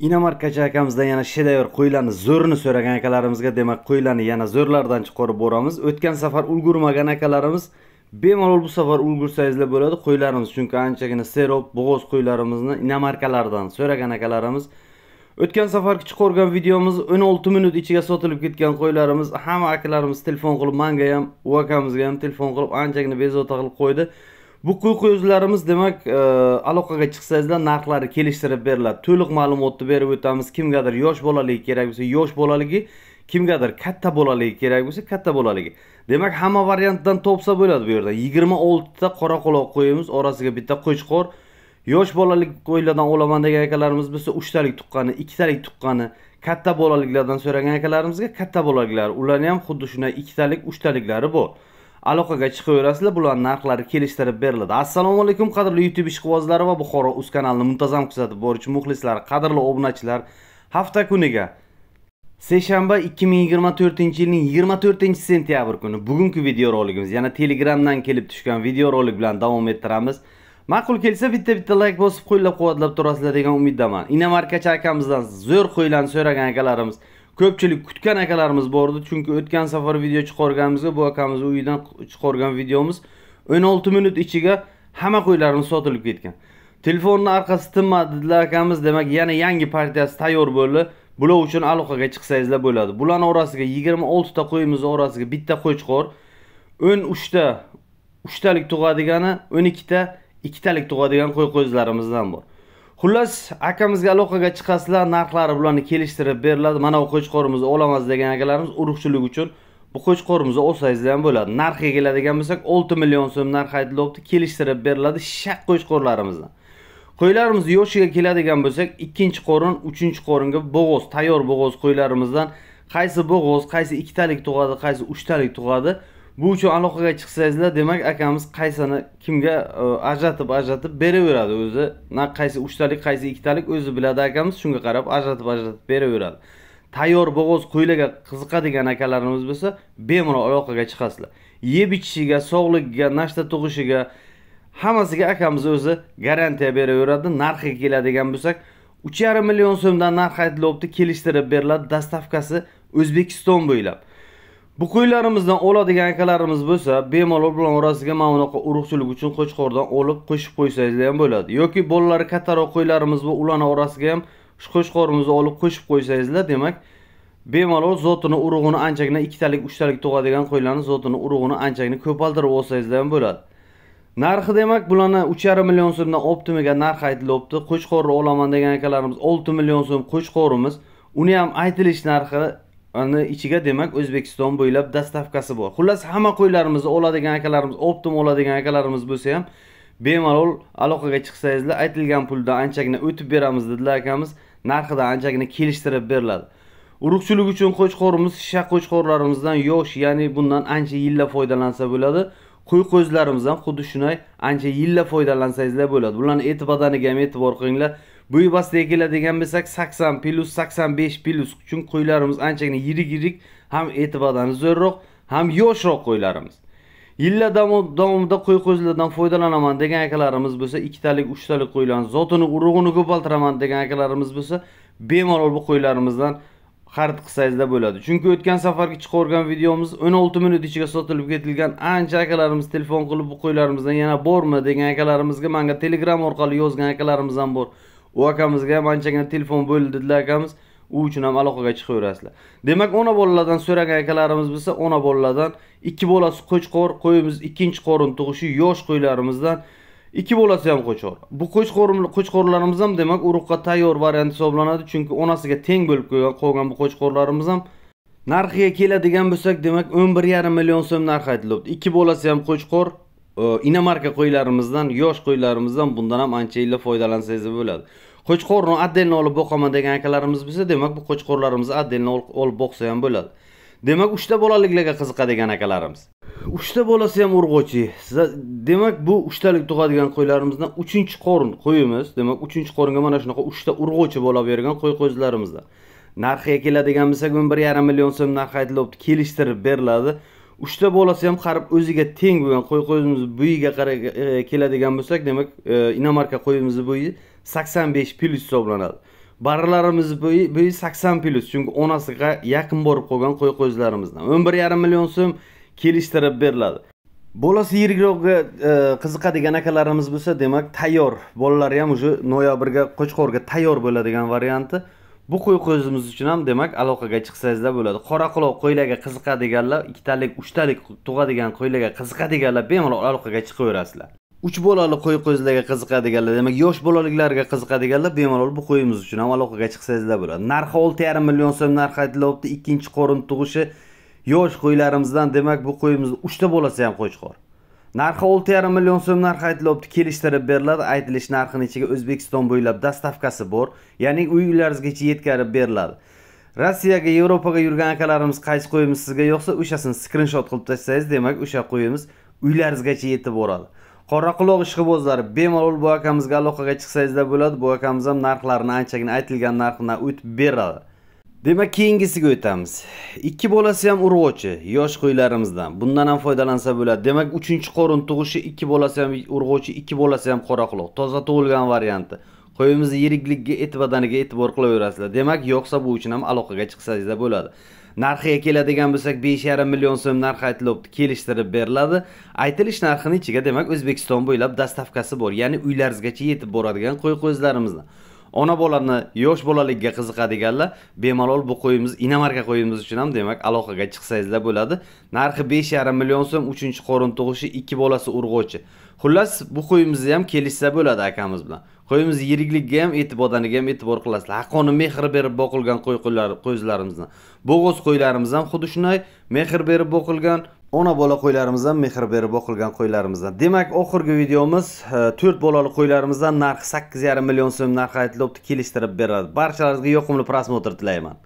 inomarkachi akamizdan yana shedevr qo'ylarni zo'rini so'ragan akalarimizga demak qo'ylarni yana zo'rlardan chiqarib boramiz o'tgan safar ulgurmagan akalarimiz bemalol bu safar ulgursangizlar bo'ladi qo'ylarimiz chunki anchagina serob bo'g'oz qo'ylarimizni inomarkalardan so'ragan akalarimiz o'tgan safargi chiqargan videomiz 16 minut ichiga sotilib ketgan qo'ylarimiz hamma akalarimiz telefon qilib manga ham u akamizga ham telefon qilib anchagina bezovta qilib qo'ydi bu huquqiy o'zlarimiz demak e, aloqaga chiqsangizlar narxlari kelishtirib beriladi to'liq ma'lumotni berib o'tamiz kimgadir yosh bolaligi kerak bo'lsa yosh bolaligi kimgadir katta bolaligi kerak bo'lsa katta bolaligi demak hamma variantdan topsa bo'ladi bu yerda yigirma oltita qoraqaloq qo'yimiz orasiga bitta qo'chqor yosh bolalik qo'ylardan olaman degan akalarimiz bo'lsa uchtalik tuqqani ikkitalik tuqqani katta bolaliklardan so'ragan akalarimizga katta bolaliklar ularni ham xuddi shunday ikkitalik uchtaliklari bor aloqaga chiqaverasizlar bular narxlari kelishtirib beriladi assalomu alaykum qadrli youtube ishqibozlari va buxoro uz kanalini muntazam kuzatib boruvchi muxlislar qadrli obunachilar hafta kuniga seshanba 2024 yilning 24 sentyabr kuni bugungi videorolikimiz yana telegramdan kelib tushgan videorolik bilan davom ettiramiz ma'qul kelsa bitta bitta layk bosib qo'llab quvvatlab turasizlar degan umiddaman inomarkachi akamizdan zo'r qo'ylarni so'ragan akalarimiz ko'pchilik kutgan akalarimiz bor edi chunki o'tgan safar video chiqarganimizga bu akamizni uyidan chiqargan videomiz 16 minut ichiga hamma qo'ylarimiz sotilib ketgan telefonni orqasi tinmadi dedilar akamiz demak yana yangi partiyasi tayyor bo'ldi bular uchun aloqaga chiqsangizlar bo'ladi bularni orasiga 26 ta qo'yimizni orasiga bitta qo'y chiqar 13 ta uchtalik tug'adigani o'n ikkita ikkitalik tug'adigan qo'y qo'zilarimizdan bor xullas akamizga aloqaga chiqasizlar narxlari bularni kelishtirib beriladi mana bu qo'chqorimizni olamiz degan akalarimiz urug'chilik uchun bu qo'chqorimizni olsangizlar ham bo'ladi narxiga keladigan bo'lsak olti million so'm narx aytilyapti kelishtirib beriladi shaq qo'chqorlarimizni qo'ylarimiz yoshiga keladigan bo'lsak ikkinchi qorin uchinchi qoringa bo'g'oz tayyor bo'g'oz qo'ylarimizdan qaysi bo'g'oz qaysi ikkitalik tug'adi qaysi uchtalik tug'adi bu uchun aloqaga chiqsangizlar demak akamiz qaysini kimga e, ajratib ajratib beraveradi o'zi na qaysi uchtalik qaysi ikkitalik o'zi biladi akamiz shunga qarab ajratib ajratib beraveradi tayyor bo'g'oz qo'ylaga qiziqadigan akalarimiz bo'lsa bemalol aloqaga chiqasizlar yeb ichishiga sog'ligiga nashta tug'ishiga hammasiga akamiz o'zi garantiya beraveradi narxiga keladigan bo'lsak uch yarim million so'mdan narx aytilyapti kelishtirib beriladi dostavkasi o'zbekiston bo'ylab bu qo'ylarimizdan oladigan akalarimiz bo'lsa bemalol bilan orasiga mana bunaqa urug'chilik uchun qo'chqordan olib qo'shib qo'ysangizlar ham bo'ladi yoki bolalari kattaroq qo'ylarimiz va ularni orasiga ham shu qo'chqorimizni olib qo'shib qo'ysangizlar demak bemalol zotini urug'ini anchagina ikkitalik uchtalik tug'adigan qo'ylarni zotini urug'ini anchagina ko'paltirib olsangizlar ham bo'ladi narxi demak bularni 3.5 million so'mdan optimiga narx aytilibdi. qo'chqorni olaman degan akalarimiz 6 million so'm qo'chqorimiz uni ham aytilish narxi ani ichiga demak o'zbekiston bo'ylab dastavkasi bor xullas hamma qo'ylarimizni oladigan akalarimiz optim oladigan akalarimiz bo'lsa ham bemalol aloqaga chiqsangizlar aytilgan puldan anchagina o'tib beramiz dedilar akamiz narxidan anchagina kelishtirib beriladi urug'chilik uchun qo'chqorimiz shisha qo'chqorlarimizdan yosh ya'ni bundan ancha yillar foydalansa bo'ladi qo'y qo'zilarimizdan xuddi shunday ancha yillar foydalansangizlar bo'ladi bularni eti badaniga ham e'tibor qilinglar bu bevositaga keladigan bo'lsak sakson plyus sakson besh plyus chunki qo'ylarimiz anchagina yirik yirik ham e'tibordan zo'rroq ham yoshroq qo'ylarimiz yillar davomida qo'y qo'zilardan foydalanaman degan akalarimiz bo'lsa ikkitalik uchtalik qo'ylarni zotini urug'ini ko'paytiraman degan akalarimiz bo'lsa bemalol bu qo'ylarimizdan xarid qilsangizda bo'ladi chunki o'tgan safargi chiqargan videomiz 16 minut ichiga sotilib ketilgan ancha akalarimiz telefon qilib bu qo'ylarimizdan yana bormi degan akalarimizga menga telegram orqali yozgan akalarimiz ham bor u akamizga ham anchagina telefon bo'ldi dedilar akamiz u uchun ham aloqaga chiqaverasizlar demak ona bolalardan so'ragan akalarimiz bo'lsa ona bolalardan ikki bolasi qo'chqor qo'yimiz ikkinchi qorin tug'ishi yosh qo'ylarimizdan ikki bolasi ham qo'chqor bu qo'chqor qo'chqorlarimiz ham demak urug'ga tayyor variant hisoblanadi chunki onasiga teng bo'lib qolgan bu qo'chqorlarimiz ham narxiga keladigan bo'lsak demak o'n bir yarim million so'm narx aytilibdi ikki bolasi ham qo'chqor inamarka qo'ylarimizdan yosh qo'ylarimizdan bundan ham ancha yillar foydalansangiz bo'ladi qo'chqo'rni отдельно olib boqaman degan akalarimiz bo'lsa demak bu qo'chqo'rlarimizni отдельно olib boqsa ham bo'ladi demak uchta bolaliklarga qiziqadigan akalarimiz uchta bolasi ham urg'ochi demak bu uchtalik tug'adigan qo'ylarimizdan uchinchi qorin qo'yimiz demak uchinchi qoringa mana shunaqa uchta urg'ochi bola bergan qo'y qo'zilarimizdan narxiga keladigan bo'lsak o'n bir yarim million so'm narxi aytilyapti kelishtirib beriladi uchta bolasi ham qarib o'ziga teng bo'lgan qo'y qo'yimizni bo'yiga qarab e, keladigan bo'lsak demak e, inomarka qo'yimizni bo'yi sakson besh plyus hisoblanadi barralarimizni bo'yi bo'yi sakson plyus chunki onasiga yaqin borib qolgan qo'y qo'yizlarimizdan o'n bir yarim million so'm kelishtirib beriladi bolasi yirikroqqa e, qiziqadigan akalarimiz bo'lsa demak tayyor bolalari ham уже noyabrga qo'chqorga tayyor bo'ladigan varianti bu qo'y qo'zimiz uchun ham demak aloqaga chiqsangizlar bo'ladi qora quloq qo'ylarga qiziqadiganlar ikkitalik uchtalik tug'adigan qo'ylarga qiziqadiganlar bemalol aloqaga chiqaverasizlar uch bolali qo'y qo'zilarga qiziqadiganlar demak yosh bolaliklarga qiziqadiganlar bemalol bu qo'yimiz uchun ham aloqaga chiqsangizlar bo'ladi narxi olti yarim million so'm narx aytilyapti ikkinchi qorin tug'ishi yosh qo'ylarimizdan demak bu qo'yimizni uchta bo'lsa ham qo'chqor narxi olti yarim million so'm narxi aytilyapti kelishtirib beriladi aytilish narxini ichiga o'zbekiston bo'ylab dastavkasi bor ya'ni uy uylaringizgacha yetkazib beriladi rossiyaga yevropaga yurgan akalarimiz qaysi qo'yimiz sizga yoqsa o'shasini skrinshot qilib tashlasangiz demak o'sha qo'yimiz uylaringizgacha yetib boradi qoraquloq ishqibozlari bemalol bu akamizga aloqaga chiqsangizda bo'ladi bu akamiz ham narxlarini anchagina aytilgan narxdan o'tib beradi demak keyingisiga o'tamiz ikki bolasi ham urg'ochi yosh qo'ylarimizdan bundan ham foydalansa bo'ladi demak uchinchi qorin tug'ishi ikki bolasi ham urg'ochi ikki bolasi ham qora quloq toza tug'ilgan varianti qo'yimizni yirikligiga et badaniga e'tibor qilaverasizlar demak yo'qsa bu uchun ham aloqaga chiqsangizlar bo'ladi narxiga keladigan bo'lsak besh yarim million so'm narxi aytilyapti kelishtirib beriladi aytilish narxini ichiga demak o'zbekiston bo'ylab dastavkasi bor ya'ni uylaringizgacha yetib boradigan qo'y qo'zilarimizni ona bolani yosh bolalikka qiziqadiganlar bemalol bu qo'yimiz inamarka qo'yimiz uchun ham demak aloqaga chiqsangizlar bo'ladi narxi besh yarim million so'm uchinchi qorin tug'ishi ikki bolasi urg'ochi xullas bu qo'yimizni ham kelishsa bo'ladi akamiz bilan qo'yimiz yirikligiga ham e'tibordaniga ham e'tibor qilasizlar haqqoni mehr berib boqilgan qo'y qo'ylarimizni bo'g'oz qo'ylarimiz ham xuddi shunday mehr berib boqilgan ona bola qo'ylarimizdan mehr berib boqilgan qo'ylarimizdan demak oxirgi videomiz e, to'rt bolali qo'ylarimizdan narxi sakkiz yarim million so'm narxi aytilyapti kelishtirib beradi barchalaringizga yoqimli prosmotr tilayman